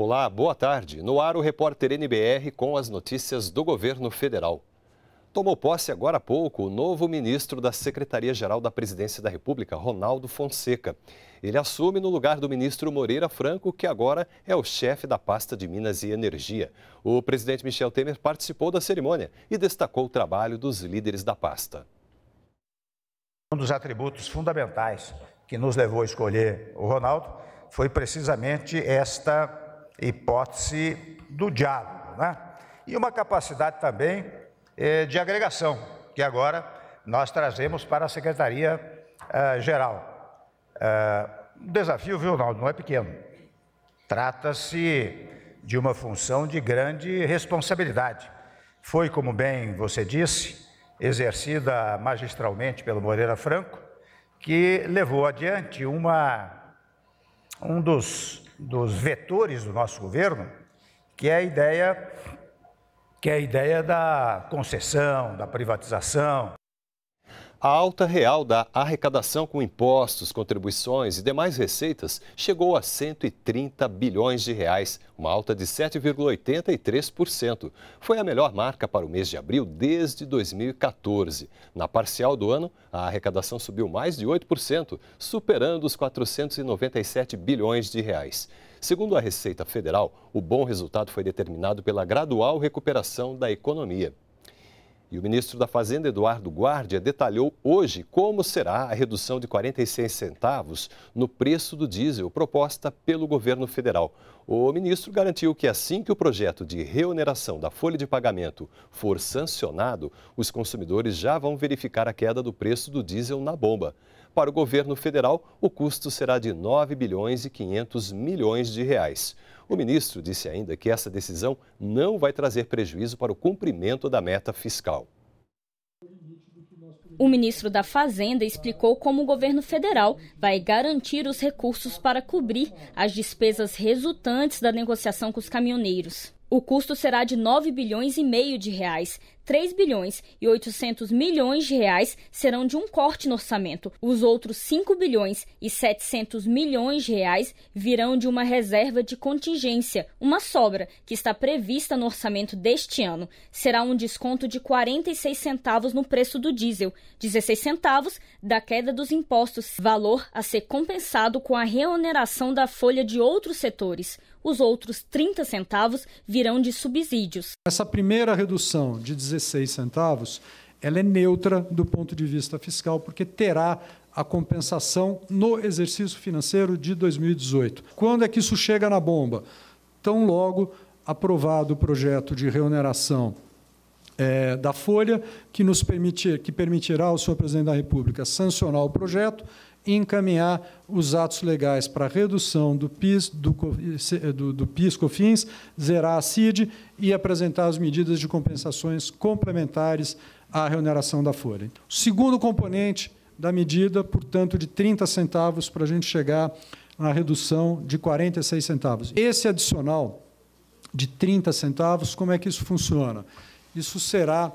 Olá, boa tarde. No ar o repórter NBR com as notícias do governo federal. Tomou posse agora há pouco o novo ministro da Secretaria-Geral da Presidência da República, Ronaldo Fonseca. Ele assume no lugar do ministro Moreira Franco, que agora é o chefe da pasta de Minas e Energia. O presidente Michel Temer participou da cerimônia e destacou o trabalho dos líderes da pasta. Um dos atributos fundamentais que nos levou a escolher o Ronaldo foi precisamente esta hipótese do diálogo, né? E uma capacidade também eh, de agregação, que agora nós trazemos para a Secretaria eh, Geral. Eh, um desafio, viu, Naldo? Não é pequeno. Trata-se de uma função de grande responsabilidade. Foi, como bem você disse, exercida magistralmente pelo Moreira Franco, que levou adiante uma, um dos dos vetores do nosso governo, que é a ideia que é a ideia da concessão, da privatização, a alta real da arrecadação com impostos, contribuições e demais receitas chegou a 130 bilhões de reais, uma alta de 7,83%. Foi a melhor marca para o mês de abril desde 2014. Na parcial do ano, a arrecadação subiu mais de 8%, superando os 497 bilhões de reais. Segundo a Receita Federal, o bom resultado foi determinado pela gradual recuperação da economia. E o ministro da Fazenda, Eduardo Guardia, detalhou hoje como será a redução de 46 centavos no preço do diesel proposta pelo governo federal. O ministro garantiu que assim que o projeto de reoneração da folha de pagamento for sancionado, os consumidores já vão verificar a queda do preço do diesel na bomba. Para o governo federal, o custo será de 9 bilhões e 500 milhões de reais. O ministro disse ainda que essa decisão não vai trazer prejuízo para o cumprimento da meta fiscal. O ministro da Fazenda explicou como o governo federal vai garantir os recursos para cobrir as despesas resultantes da negociação com os caminhoneiros. O custo será de 9 bilhões e meio de reais, 3 bilhões e 800 milhões de reais serão de um corte no orçamento. Os outros 5 bilhões e 700 milhões de reais virão de uma reserva de contingência, uma sobra que está prevista no orçamento deste ano. Será um desconto de 46 centavos no preço do diesel, 16 centavos da queda dos impostos, valor a ser compensado com a reoneração da folha de outros setores. Os outros 30 centavos virão de subsídios. Essa primeira redução de 16 16 centavos, ela é neutra do ponto de vista fiscal, porque terá a compensação no exercício financeiro de 2018. Quando é que isso chega na bomba? Tão logo aprovado o projeto de reoneração é, da Folha, que nos permitir, que permitirá ao senhor presidente da República sancionar o projeto encaminhar os atos legais para redução do PIS, do, do, do PIS COFINS, zerar a CID e apresentar as medidas de compensações complementares à remuneração da folha. O então, segundo componente da medida, portanto, de 30 centavos para a gente chegar na redução de 46 centavos. Esse adicional de 30 centavos, como é que isso funciona? Isso será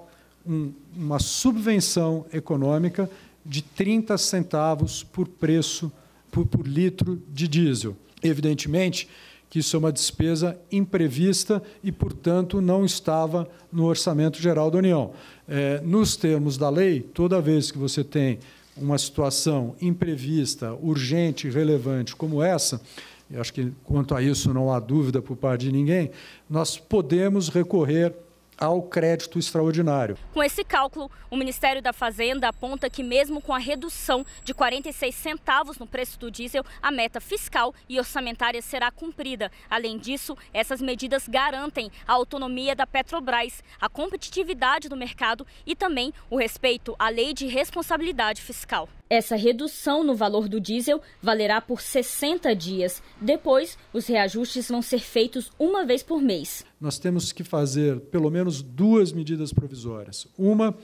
um, uma subvenção econômica de 30 centavos por preço por, por litro de diesel. Evidentemente que isso é uma despesa imprevista e, portanto, não estava no Orçamento Geral da União. É, nos termos da lei, toda vez que você tem uma situação imprevista, urgente, relevante como essa, eu acho que quanto a isso não há dúvida por parte de ninguém, nós podemos recorrer ao crédito extraordinário. Com esse cálculo, o Ministério da Fazenda aponta que, mesmo com a redução de 46 centavos no preço do diesel, a meta fiscal e orçamentária será cumprida. Além disso, essas medidas garantem a autonomia da Petrobras, a competitividade do mercado e também o respeito à lei de responsabilidade fiscal. Essa redução no valor do diesel valerá por 60 dias. Depois, os reajustes vão ser feitos uma vez por mês. Nós temos que fazer pelo menos duas medidas provisórias. Uma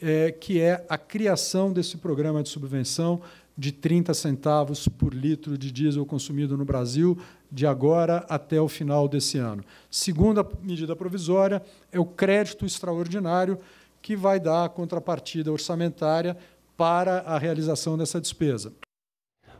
é, que é a criação desse programa de subvenção de 30 centavos por litro de diesel consumido no Brasil de agora até o final desse ano. Segunda medida provisória é o crédito extraordinário que vai dar a contrapartida orçamentária para a realização dessa despesa.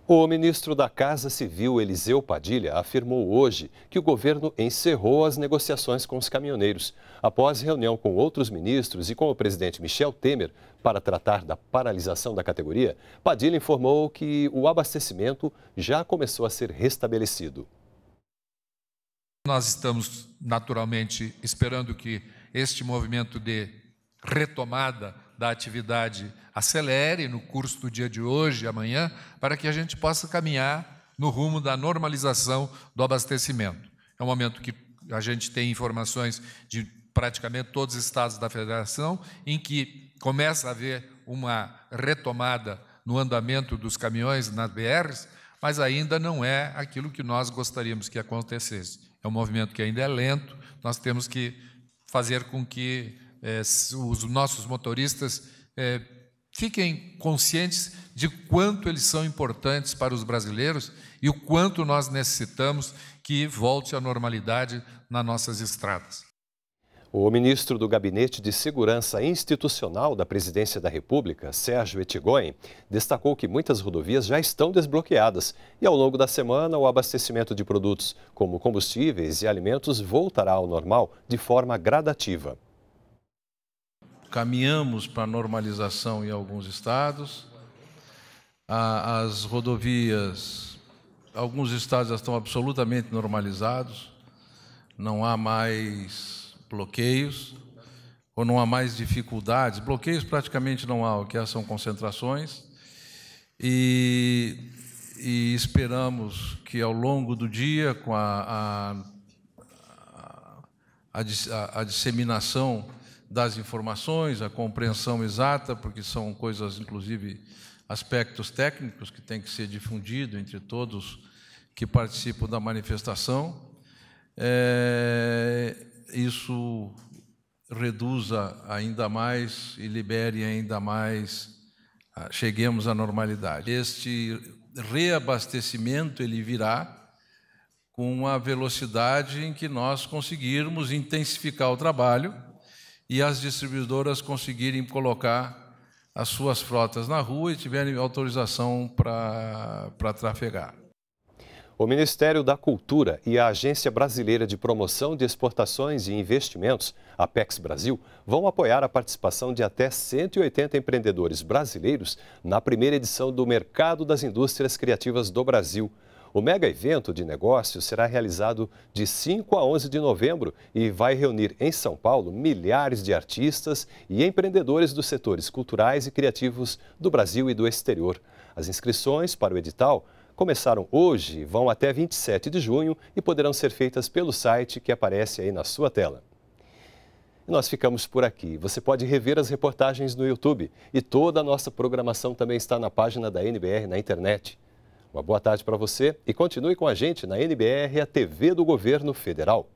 O ministro da Casa Civil, Eliseu Padilha, afirmou hoje que o governo encerrou as negociações com os caminhoneiros, após reunião com outros ministros e com o presidente Michel Temer para tratar da paralisação da categoria. Padilha informou que o abastecimento já começou a ser restabelecido. Nós estamos naturalmente esperando que este movimento de retomada da atividade acelere no curso do dia de hoje, amanhã, para que a gente possa caminhar no rumo da normalização do abastecimento. É um momento que a gente tem informações de praticamente todos os estados da federação em que começa a haver uma retomada no andamento dos caminhões nas BRs, mas ainda não é aquilo que nós gostaríamos que acontecesse. É um movimento que ainda é lento, nós temos que fazer com que é, os nossos motoristas é, fiquem conscientes de quanto eles são importantes para os brasileiros e o quanto nós necessitamos que volte à normalidade nas nossas estradas. O ministro do Gabinete de Segurança Institucional da Presidência da República, Sérgio Etigoin, destacou que muitas rodovias já estão desbloqueadas e, ao longo da semana, o abastecimento de produtos como combustíveis e alimentos voltará ao normal de forma gradativa caminhamos para a normalização em alguns estados. As rodovias, alguns estados já estão absolutamente normalizados, não há mais bloqueios, ou não há mais dificuldades. Bloqueios praticamente não há, o que há são concentrações. E, e esperamos que ao longo do dia, com a, a, a, a disseminação das informações, a compreensão exata, porque são coisas, inclusive, aspectos técnicos que têm que ser difundido entre todos que participam da manifestação. É, isso reduza ainda mais e libere ainda mais, cheguemos à normalidade. Este reabastecimento ele virá com a velocidade em que nós conseguirmos intensificar o trabalho e as distribuidoras conseguirem colocar as suas frotas na rua e tiverem autorização para trafegar. O Ministério da Cultura e a Agência Brasileira de Promoção de Exportações e Investimentos, Apex Brasil, vão apoiar a participação de até 180 empreendedores brasileiros na primeira edição do Mercado das Indústrias Criativas do Brasil, o mega evento de negócios será realizado de 5 a 11 de novembro e vai reunir em São Paulo milhares de artistas e empreendedores dos setores culturais e criativos do Brasil e do exterior. As inscrições para o edital começaram hoje, vão até 27 de junho e poderão ser feitas pelo site que aparece aí na sua tela. Nós ficamos por aqui. Você pode rever as reportagens no YouTube e toda a nossa programação também está na página da NBR na internet. Uma boa tarde para você e continue com a gente na NBR, a TV do Governo Federal.